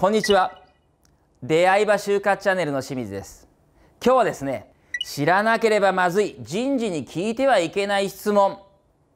こんにちは出会い場就活チャンネルの清水です今日はですね知らなければまずい人事に聞いてはいけない質問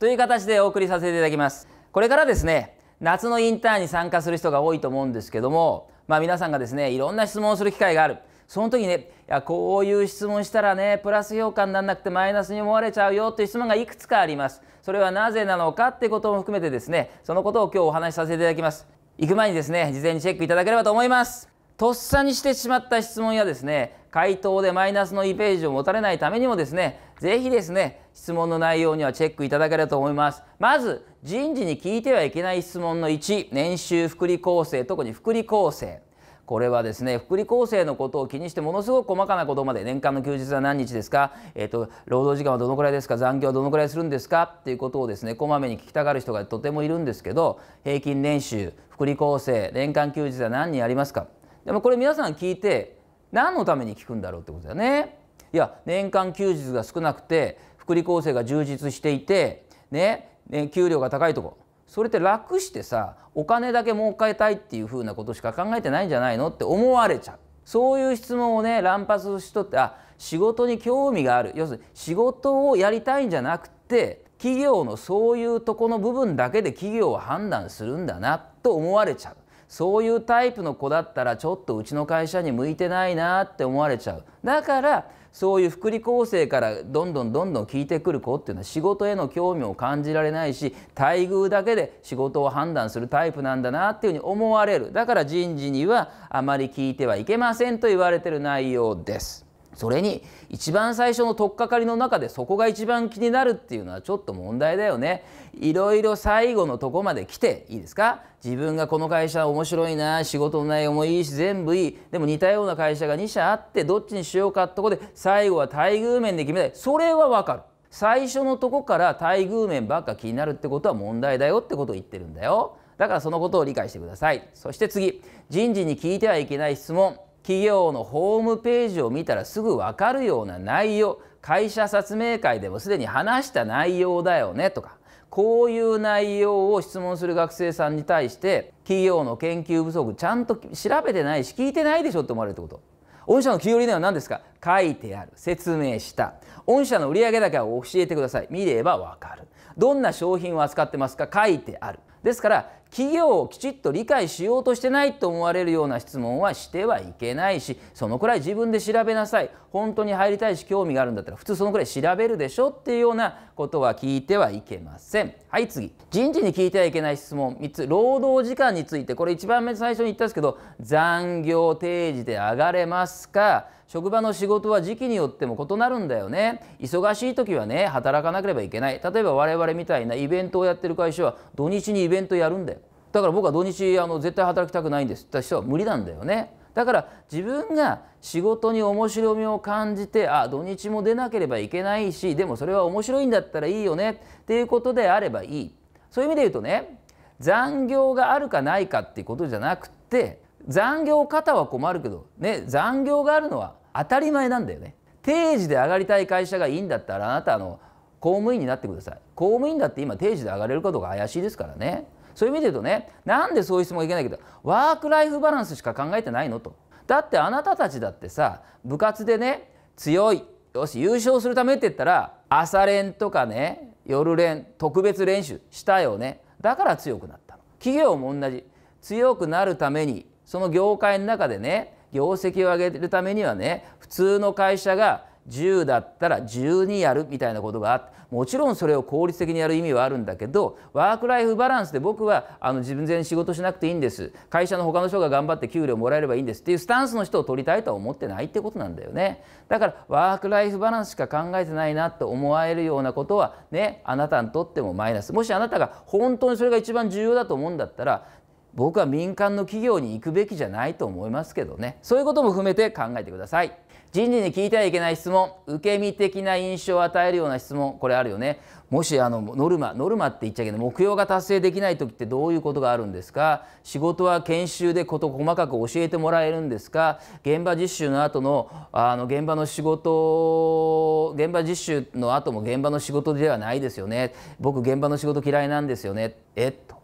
という形でお送りさせていただきますこれからですね夏のインターンに参加する人が多いと思うんですけどもまあ、皆さんがですねいろんな質問をする機会があるその時ねいやこういう質問したらねプラス評価にならなくてマイナスに思われちゃうよという質問がいくつかありますそれはなぜなのかってことも含めてですねそのことを今日お話しさせていただきます行く前にですね事前にチェックいただければと思いますとっさにしてしまった質問やですね回答でマイナスの2ページを持たれないためにもですねぜひですね質問の内容にはチェックいただければと思いますまず人事に聞いてはいけない質問の1年収福利厚生特に福利厚生これはですね福利厚生のことを気にしてものすごく細かなことまで年間の休日は何日ですか、えーと、と労働時間はどのくらいですか残業はどのくらいするんですかっていうことをですねこまめに聞きたがる人がとてもいるんですけど平均年収福利厚生年間休日は何人ありますかでもこれ皆さん聞いて何のために聞くんだろうってことだよね。いや年間休日が少なくて福利厚生が充実していてねね給料が高いとこそれって楽してさお金だけ儲けたいっていうふうなことしか考えてないんじゃないのって思われちゃうそういう質問をね乱発しとってあ仕事に興味がある要するに仕事をやりたいんじゃなくて企業のそういうとこの部分だけで企業は判断するんだなと思われちゃうそういうタイプの子だったらちょっとうちの会社に向いてないなって思われちゃうだからそういう福利厚生からどんどんどんどん聞いてくる子っていうのは仕事への興味を感じられないし待遇だけで仕事を判断するタイプなんだなっていうふうに思われるだから人事にはあまり聞いてはいけませんと言われてる内容です。それに一番最初の取っかかりの中でそこが一番気になるっていうのはちょっと問題だよね。いろいろ最後のとこまで来ていいですか自分がこの会社面白いな仕事の内容もいいし全部いいでも似たような会社が2社あってどっちにしようかってとこで最後は待遇面で決めたいそれはわかる。最初のとこから待遇面ばっか気になるってことは問題だよってことを言ってるんだよ。だからそのことを理解してください。そして次人事に聞いてはいけない質問。企業のホームページを見たらすぐ分かるような内容会社説明会でもすでに話した内容だよねとかこういう内容を質問する学生さんに対して企業の研究不足ちゃんと調べてないし聞いてないでしょって思われるってこと。御社の給料理念は何ですか書いてある説明した御社の売上高を教えてください見ればわかるどんな商品を扱ってますか書いてあるですから企業をきちっと理解しようとしてないと思われるような質問はしてはいけないしそのくらい自分で調べなさい本当に入りたいし興味があるんだったら普通そのくらい調べるでしょっていうようなことは聞いてはいけませんはい次人事に聞いてはいけない質問3つ労働時間についてこれ一番目最初に言ったんですけど残業定時で上がれますか職場の仕事は時期によっても異なるんだよね忙しい時はね働かなければいけない例えば我々みたいなイベントをやってる会社は土日にイベントやるんだよだから僕は土日あの絶対働きたくないんですって人は無理なんだよね。だから自分が仕事に面白みを感じてあ土日も出なければいけないしでもそれは面白いんだったらいいよねっていうことであればいいそういう意味で言うとね残業があるかないかっていうことじゃなくて残業方は困るけど、ね、残業があるのは当たり前なんだよね。定時で上がりたい会社がいいんだったらあなたの公務員になってください公務員だって今定時で上がれることが怪しいですからねそういう意味で言うとねなんでそういう質問がいけないけどワーク・ライフ・バランスしか考えてないのとだってあなたたちだってさ部活でね強いよし優勝するためって言ったら朝練とかね夜練特別練習したよねだから強くなったの企業も同じ強くなるためにその業界の中でね業績を上げるためにはね普通の会社が10だったら12やるみたいなことがあってもちろんそれを効率的にやる意味はあるんだけどワーク・ライフ・バランスで僕はあの自分で仕事しなくていいんです会社の他の人が頑張って給料もらえればいいんですっていうスタンスの人を取りたいとは思ってないってことなんだよねだからワーク・ライフ・バランスしか考えてないなと思われるようなことはねあなたにとってもマイナスもしあなたが本当にそれが一番重要だと思うんだったら僕は民間の企業に行くべきじゃないと思いますけどねそういうことも含めて考えてください。人事に聞いてはいけない質問受け身的な印象を与えるような質問これあるよねもしあのノルマノルマって言っちゃいけない目標が達成できない時ってどういうことがあるんですか仕事は研修で事細かく教えてもらえるんですか現場実習の後のあの現場の仕事現場実習の後も現場の仕事ではないですよね僕現場の仕事嫌いなんですよねえっと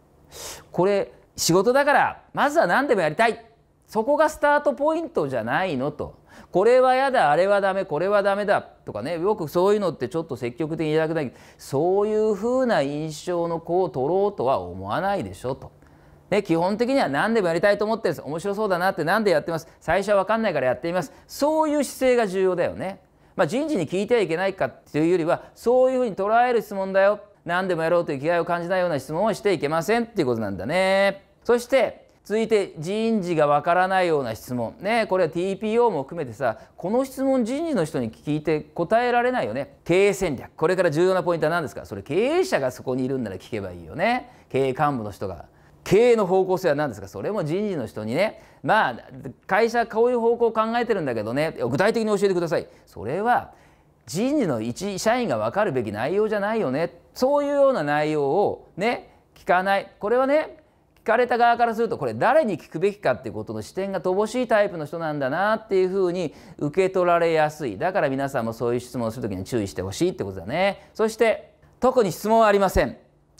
これ仕事だからまずは何でもやりたいそこがスタートポイントじゃないのとこれはやだあれはダメこれはダメだとかねよくそういうのってちょっと積極的にいたくないそういうふうな印象の子を取ろうとは思わないでしょと。ね、基本的には何でもやりたいと思ってるんです面白そうだなって何でやってます最初は分かんないからやっていますそういう姿勢が重要だよね、まあ、人事に聞いてはいけないかっていうよりはそういうふうに捉える質問だよ何でもやろうという気概を感じないような質問をしていけませんっていうことなんだねそして続いて人事がわからないような質問ねこれは TPO も含めてさこの質問人事の人に聞いて答えられないよね経営戦略これから重要なポイントは何ですかそれ経営者がそこにいるんなら聞けばいいよね経営幹部の人が経営の方向性は何ですかそれも人事の人にねまあ会社こういう方向を考えてるんだけどね具体的に教えてくださいそれは人事の一社員が分かるべき内容じゃないよねそういうような内容をね聞かないこれはねかれた側からするとこれ誰に聞くべきかっていうことの視点が乏しいタイプの人なんだなっていうふうに受け取られやすいだから皆さんもそういう質問をする時に注意してほしいってことだねそして特に質問はありません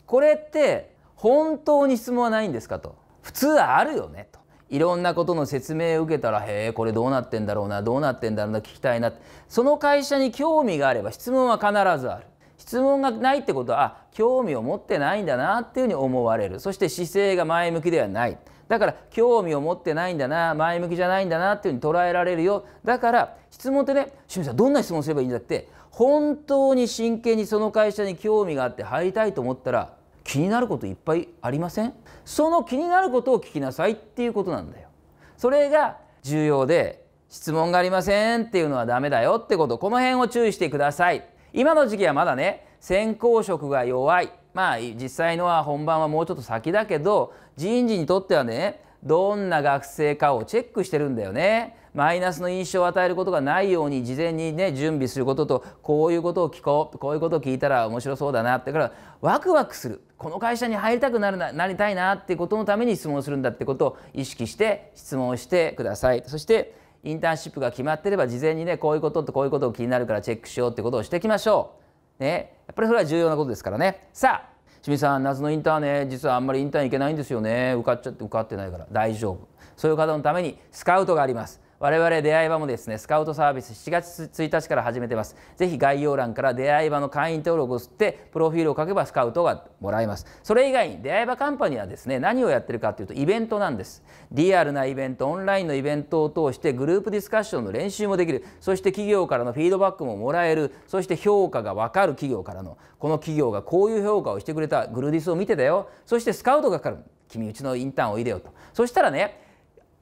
これって本当に質問はないんですかと普通はあるよねといろんなことの説明を受けたらへえこれどうなってんだろうなどうなってんだろうな聞きたいなその会社に興味があれば質問は必ずある質問がないってことは興味を持ってないんだなっていうふうに思われるそして姿勢が前向きではないだから興味を持ってないんだな前向きじゃないんだなっていうふうに捉えられるよだから質問ってね清水さんどんな質問すればいいんだって本当に真剣にその会社に興味があって入りたいと思ったら気になることいっぱいありませんその気になることを聞きなさいっていうことなんだよそれが重要で質問がありませんっていうのはダメだよってことこの辺を注意してください今の時期はまだね先行色が弱いまあ実際のは本番はもうちょっと先だけど人事にとってはねどんな学生かをチェックしてるんだよね。マイナスの印象を与えることがないように事前にね準備することとこういうことを聞こうこういうことを聞いたら面白そうだなってからワクワクするこの会社に入りたくなるななりたいなってことのために質問するんだってことを意識して質問してください。そしてインターンシップが決まってれば事前にねこういうこととこういうことを気になるからチェックしようってことをしていきましょう。ね、やっぱりそれは重要なことですからね。さあ清水さん夏のインターンね実はあんまりインターン行けないんですよね受かっちゃって受かってないから大丈夫そういう方のためにスカウトがあります我々出会い場もですねスカウトサービス7月1日から始めてますぜひ概要欄から出会い場の会員登録を吸ってプロフィールを書けばスカウトがもらえますそれ以外に出会い場カンパニーはですね何をやってるかというとイベントなんですリアルなイベントオンラインのイベントを通してグループディスカッションの練習もできるそして企業からのフィードバックももらえるそして評価が分かる企業からのこの企業がこういう評価をしてくれたグルディスを見てだよそしてスカウトがかかる君うちのインターンをいでよとそしたらね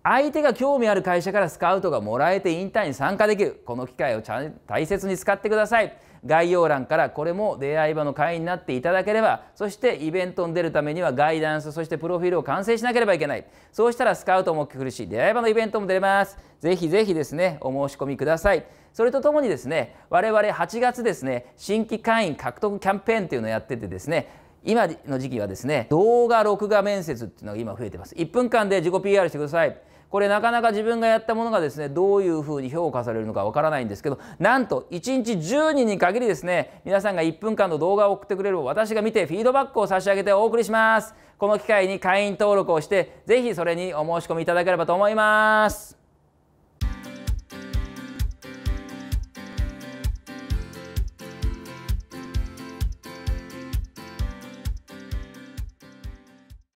相手が興味ある会社からスカウトがもらえてインターンに参加できるこの機会をちゃん大切に使ってください概要欄からこれも出会い場の会員になっていただければそしてイベントに出るためにはガイダンスそしてプロフィールを完成しなければいけないそうしたらスカウトも来るし出会い場のイベントも出れますぜひぜひですねお申し込みくださいそれとともにですね我々8月ですね新規会員獲得キャンペーンというのをやっててですね今の時期はですね動画録画面接っていうのが今増えてます1分間で自己 PR してくださいこれなかなか自分がやったものがですねどういうふうに評価されるのかわからないんですけどなんと1日10人に限りですね皆さんが1分間の動画を送ってくれれば私が見てフィードバックを差し上げてお送りしますこの機会に会員登録をしてぜひそれにお申し込みいただければと思います